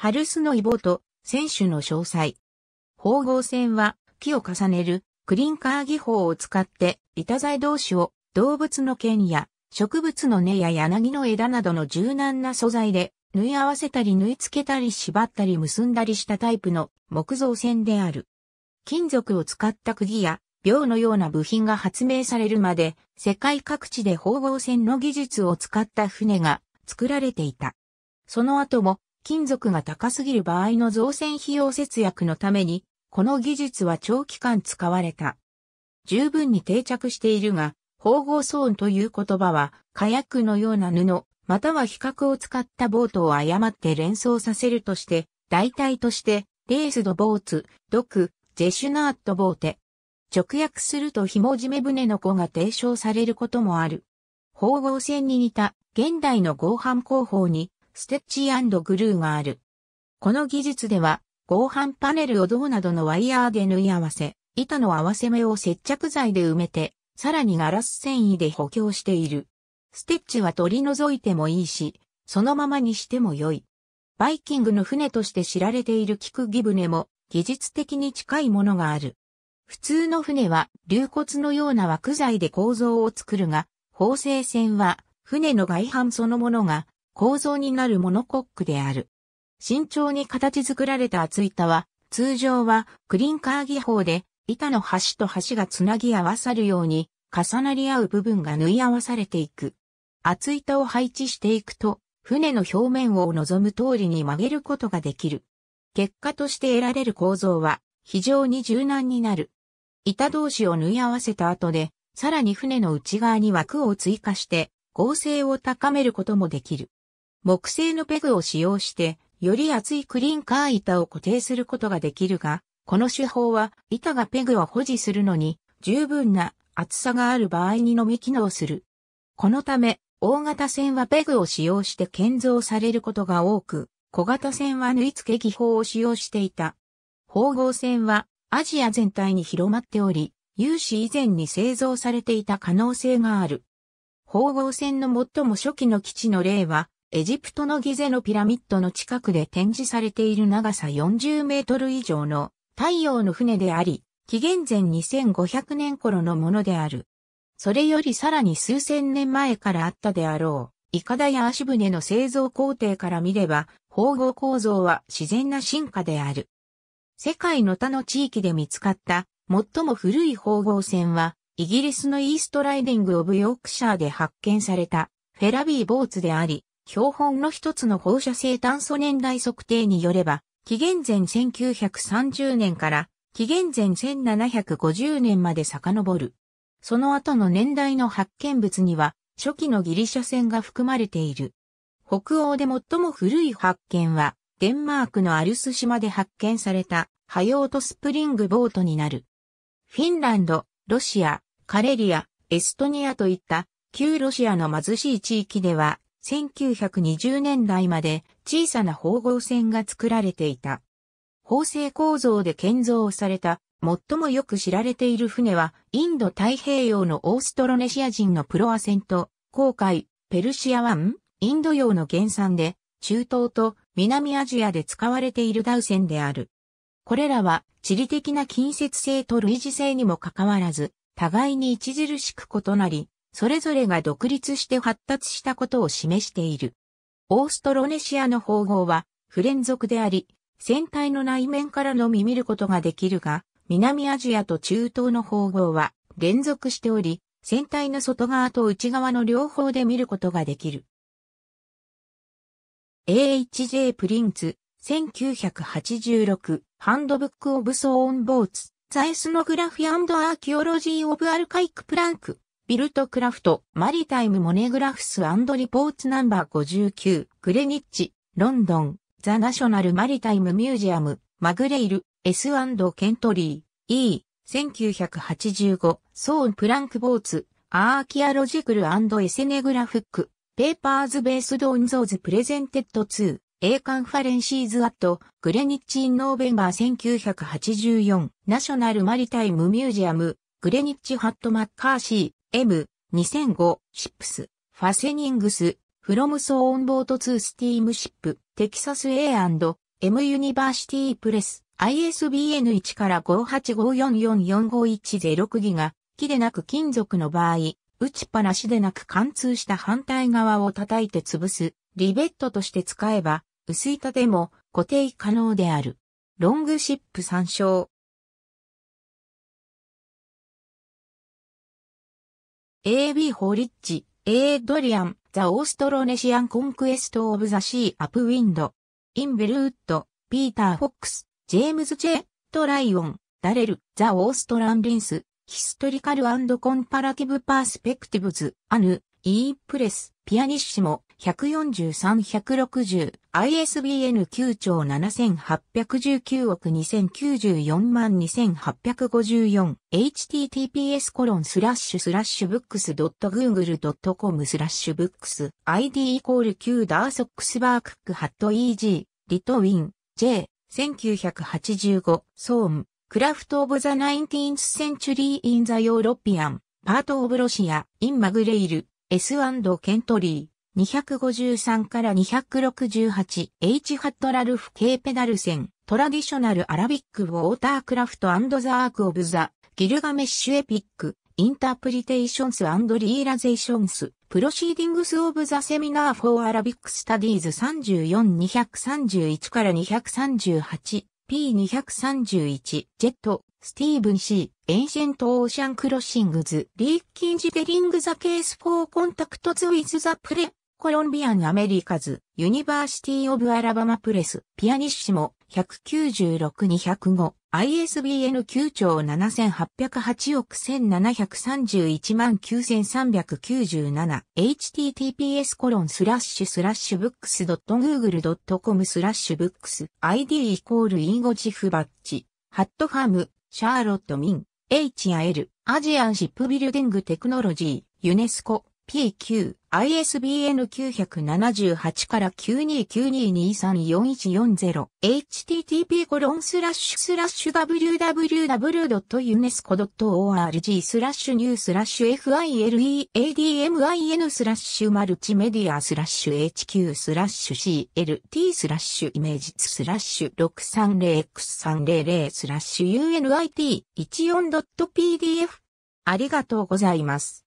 ハルスのイボート、選手の詳細。縫合線は、木を重ねる、クリンカー技法を使って、板材同士を動物の剣や植物の根や柳の枝などの柔軟な素材で縫い合わせたり縫い付けたり縛ったり結んだりしたタイプの木造線である。金属を使った釘や秒のような部品が発明されるまで世界各地で縫合線の技術を使った船が作られていた。その後も金属が高すぎる場合の造船費用節約のために、この技術は長期間使われた。十分に定着しているが、縫合ソーンという言葉は、火薬のような布、または比較を使ったボートを誤って連想させるとして、代替として、レースドボーツ、ドク、ジェシュナーットボーテ。直訳すると紐締め船の子が提唱されることもある。縫合船に似た現代の合板工法にステッチグルーがある。この技術では、合板パネルを銅などのワイヤーで縫い合わせ、板の合わせ目を接着剤で埋めて、さらにガラス繊維で補強している。ステッチは取り除いてもいいし、そのままにしても良い。バイキングの船として知られている菊木船も技術的に近いものがある。普通の船は流骨のような枠材で構造を作るが、縫製船は船の外板そのものが構造になるモノコックである。慎重に形作られた厚板は、通常はクリンカー技法で板の端と端がつなぎ合わさるように重なり合う部分が縫い合わされていく。厚板を配置していくと、船の表面を望む通りに曲げることができる。結果として得られる構造は非常に柔軟になる。板同士を縫い合わせた後で、さらに船の内側に枠を追加して、剛成を高めることもできる。木製のペグを使用して、より厚いクリンカー板を固定することができるが、この手法は板がペグを保持するのに十分な厚さがある場合にのみ機能する。このため、大型船はペグを使用して建造されることが多く、小型船は縫い付け技法を使用していた。縫合船はアジア全体に広まっており、有史以前に製造されていた可能性がある。縫合船の最も初期の基地の例は、エジプトのギゼのピラミッドの近くで展示されている長さ40メートル以上の太陽の船であり、紀元前2500年頃のものである。それよりさらに数千年前からあったであろう。イカダや足船の製造工程から見れば、縫合構造は自然な進化である。世界の他の地域で見つかった最も古い縫合船は、イギリスのイーストライディング・オブ・ヨークシャーで発見されたフェラビー・ボーツであり、標本の一つの放射性炭素年代測定によれば、紀元前1930年から紀元前1750年まで遡る。その後の年代の発見物には、初期のギリシャ船が含まれている。北欧で最も古い発見は、デンマークのアルス島で発見された、ハヨートスプリングボートになる。フィンランド、ロシア、カレリア、エストニアといった、旧ロシアの貧しい地域では、1920年代まで小さな縫合線が作られていた。縫製構造で建造された最もよく知られている船は、インド太平洋のオーストロネシア人のプロアセント、航海、ペルシア湾、インド洋の原産で、中東と南アジアで使われているダウ船である。これらは地理的な近接性と類似性にもかかわらず、互いに著しく異なり、それぞれが独立して発達したことを示している。オーストロネシアの方法は不連続であり、船体の内面からのみ見ることができるが、南アジアと中東の方法は連続しており、船体の外側と内側の両方で見ることができる。AHJ プリンツ、1986、ハンドブック・オブ・ソーン・ボーツ、ザ・エスノグラフィアアーキオロジー・オブ・アルカイック・プランク。ビルトクラフト、マリタイムモネグラフスリポーツナンバー59、グレニッチ、ロンドン、ザナショナルマリタイムミュージアム、マグレイル、S& ケントリー、E、1985、ソーン・プランク・ボーツ、アーキアロジクルエセネグラフック、ペーパーズ・ベースド・オン・ゾーズ・プレゼンテッド2、A カンファレンシーズ・アット、グレニッチ・イン・ノーベンバー1984、ナショナル・マリタイム・ミュージアム、グレニッチ・ハット・マッカーシー、M、2005、シップス、ファセニングス、フロムソーンボート2スティームシップ、テキサス A&M ユニバーシティプレス、ISBN1 から585444510ギガ、木でなく金属の場合、打ちっぱなしでなく貫通した反対側を叩いて潰す、リベットとして使えば、薄板でも固定可能である。ロングシップ参照。AB ホリッジ、A ドリアン、ザ・オーストロネシアン・コンクエスト・オブ・ザ・シー・アップ・ウィンド、イン・ベルウッド、ピーター・フォックス、ジェームズ・ジェ、トライオン、ダレル、ザ・オーストラン・リンス、ヒストリカルアンド・コンパラティブ・パースペクティブズ、アヌ、E プレス、ピアニッシモ、143-160、ISBN 9兆7819億2094万2854、https コロンスラッシュスラッシュブックス .google.com スラッシュブックス、ID イコール Q ダーソックスバークックハット EG、リトウィン、J、1985、ソーン、クラフト・オブ・ザ・ナインティーンス・センチュリー・イン・ザ・ヨーロピアン、パート・オブ・ロシア、イン・マグレイル。S& ケントリー、253から 268H ハットラルフ K ペダルセン、トラディショナルアラビックウォータークラフトザークオブザ、ギルガメッシュエピック、インタープリテーションスリーラゼーションス、プロシーディングスオブザセミナーフォーアラビックスタディーズ34231から238 P231 ジェット、スティーブン C、エンシェントオーシャンクロッシングズ、リーキンジベリングザケースフォーコンタクトズウィズザプレ、コロンビアンアメリカズ、ユニバーシティオブアラバマプレス、ピアニッシモ、196-205。ISBN 9兆7808億1731万 9397https コロンスラッシュスラッシュブックス .google.com スラッシュブックス ID イコールインゴジフバッチハットファームシャーロットミン HIL アジアンシップビルディングテクノロジーユネスコ PQ、ISBN 978から9292234140、http コロンスラッシュスラッシュ www.unesco.org スラッシュニュースラッシュ fileadmin スラッシュマルチメディアスラッシュ hq スラッシュ clt スラッシュイメージスラッシュ 630x300 スラッシュ unit14.pdf ありがとうございます。